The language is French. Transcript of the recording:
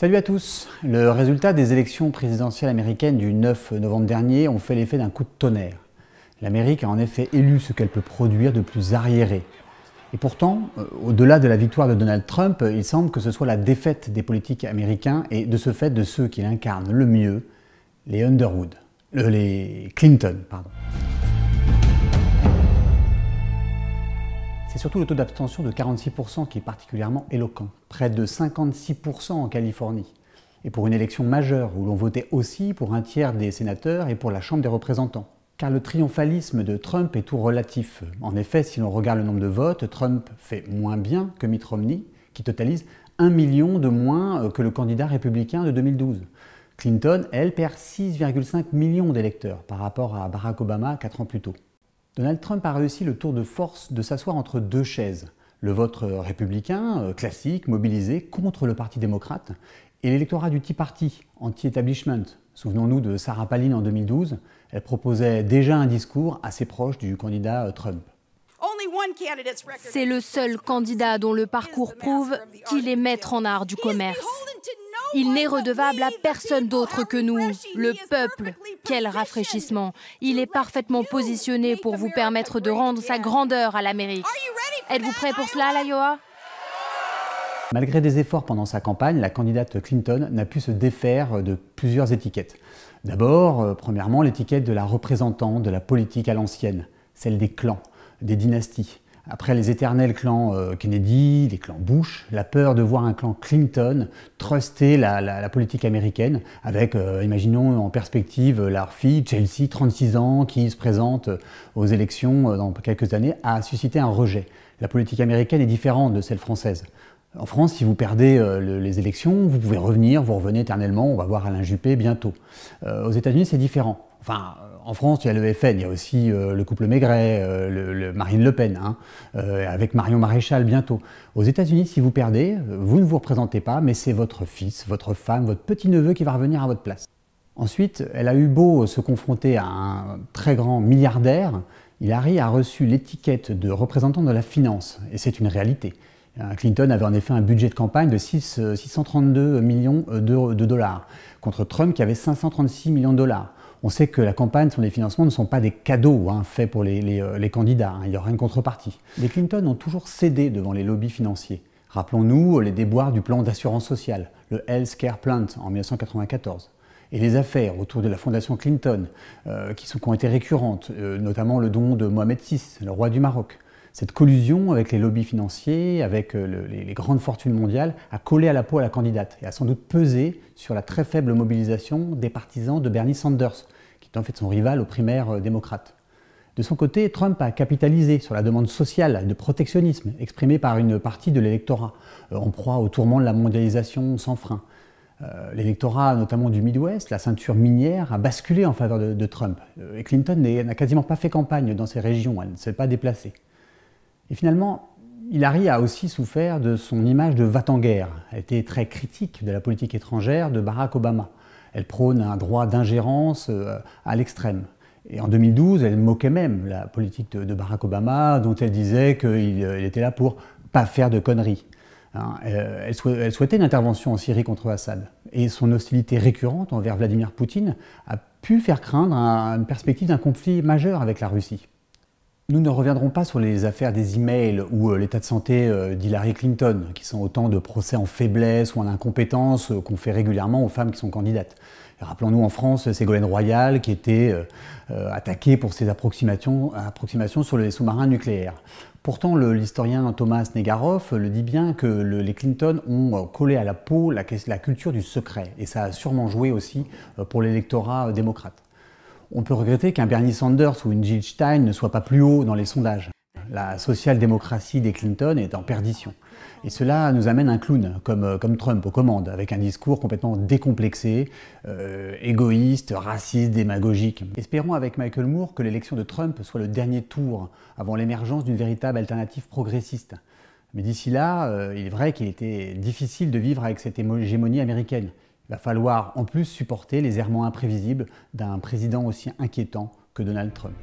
Salut à tous Le résultat des élections présidentielles américaines du 9 novembre dernier ont fait l'effet d'un coup de tonnerre. L'Amérique a en effet élu ce qu'elle peut produire de plus arriéré. Et pourtant, euh, au-delà de la victoire de Donald Trump, il semble que ce soit la défaite des politiques américains et de ce fait de ceux qui l'incarnent le mieux, les Underwood. Euh, les Clinton, pardon. C'est surtout le taux d'abstention de 46% qui est particulièrement éloquent, près de 56% en Californie. Et pour une élection majeure où l'on votait aussi pour un tiers des sénateurs et pour la Chambre des représentants. Car le triomphalisme de Trump est tout relatif. En effet, si l'on regarde le nombre de votes, Trump fait moins bien que Mitt Romney, qui totalise 1 million de moins euh, que le candidat républicain de 2012. Clinton, elle, perd 6,5 millions d'électeurs par rapport à Barack Obama 4 ans plus tôt. Donald Trump a réussi le tour de force de s'asseoir entre deux chaises. Le vote euh, républicain, euh, classique, mobilisé contre le Parti démocrate, et l'électorat du Tea Party, anti-establishment. Souvenons-nous de Sarah Palin en 2012, elle proposait déjà un discours assez proche du candidat euh, Trump. C'est le seul candidat dont le parcours prouve qu'il est maître en art du commerce. Il n'est redevable à personne d'autre que nous, le peuple. Quel rafraîchissement. Il est parfaitement positionné pour vous permettre de rendre sa grandeur à l'Amérique. Êtes-vous prêt pour cela, l'Iowa Malgré des efforts pendant sa campagne, la candidate Clinton n'a pu se défaire de plusieurs étiquettes. D'abord, euh, premièrement, l'étiquette de la représentante de la politique à l'ancienne, celle des clans, des dynasties. Après les éternels clans euh, Kennedy, les clans Bush, la peur de voir un clan Clinton truster la, politique américaine avec, euh, imaginons en perspective, euh, leur fille Chelsea, 36 ans, qui se présente aux élections dans quelques années, a suscité un rejet. La politique américaine est différente de celle française. En France, si vous perdez les élections, vous pouvez revenir, vous revenez éternellement, on va voir Alain Juppé bientôt. aux États-Unis, c'est différent. Enfin, en France, il y a le FN, il y a aussi euh, le couple Maigret, euh, le, Marine Le Pen, hein, euh, avec Marion Maréchal bientôt. Aux États-Unis, si vous perdez, vous ne vous représentez pas, mais c'est votre fils, votre femme, votre petit-neveu qui va revenir à votre place. Ensuite, elle a eu beau se confronter à un très grand milliardaire, Hillary a reçu l'étiquette de représentant de la finance, et c'est une réalité. Clinton avait en effet un budget de campagne de 632 millions de dollars, contre Trump qui avait 536 millions de dollars. On sait que la campagne sur les financements ne sont pas des cadeaux hein, faits pour les, euh, candidats, hein. il n'y aura une contrepartie. Les Clinton ont toujours cédé devant les lobbies financiers. Rappelons-nous euh, les déboires du plan d'assurance sociale, le Health Care Plant en 1994 et les affaires autour de la fondation Clinton, euh, qui, ont été récurrentes, notamment le don de Mohamed VI, le roi du Maroc, cette collusion avec les lobbies financiers, avec euh, les, grandes fortunes mondiales, a collé à la peau à la candidate et a sans doute pesé sur la très faible mobilisation des partisans de Bernie Sanders, qui est en fait son rival aux primaires euh, démocrates. De son côté, Trump a capitalisé sur la demande sociale de protectionnisme exprimée par une partie de l'électorat, en euh, proie au tourment de la mondialisation sans frein. l'électorat, notamment du Midwest, la ceinture minière, a basculé en faveur de, Trump. Et Clinton n'a quasiment pas fait campagne dans ces régions, elle ne s'est pas déplacée. Et finalement, Hillary a aussi souffert de son image de va en guerre Elle était très critique de la politique étrangère de Barack Obama. Elle prône un droit d'ingérence euh, à l'extrême. Et en 2012, elle moquait même la politique de, Barack Obama, dont elle disait qu'il euh, était là pour pas faire de conneries. Hein. Euh, elle, souhaitait une intervention en Syrie contre Assad. Et son hostilité récurrente envers Vladimir Poutine a pu faire craindre une perspective d'un conflit majeur avec la Russie. Nous ne reviendrons pas sur les affaires des emails ou euh, l'état de santé euh, d'Hillary Clinton, qui sont autant de procès en faiblesse ou en incompétence euh, qu'on fait régulièrement aux femmes qui sont candidates. Rappelons-nous en France Ségolène Royal qui était attaquée pour ses approximations, sur les sous-marins nucléaires. Pourtant, l'historien Thomas Negaroff le dit bien que les Clinton ont collé à la peau la, culture du secret, et ça a sûrement joué aussi pour l'électorat démocrate. On peut regretter qu'un Bernie Sanders ou une Jill Stein ne soient pas plus haut dans les sondages. La social-démocratie des Clinton est en perdition. Et cela nous amène un clown, comme, euh, Trump aux commandes, avec un discours complètement décomplexé, euh, égoïste, raciste, démagogique. Espérons avec Michael Moore que l'élection de Trump soit le dernier tour avant l'émergence d'une véritable alternative progressiste. Mais d'ici là, euh, il est vrai qu'il était difficile de vivre avec cette hégémonie américaine. Il va falloir en plus supporter les errements imprévisibles d'un président aussi inquiétant que Donald Trump.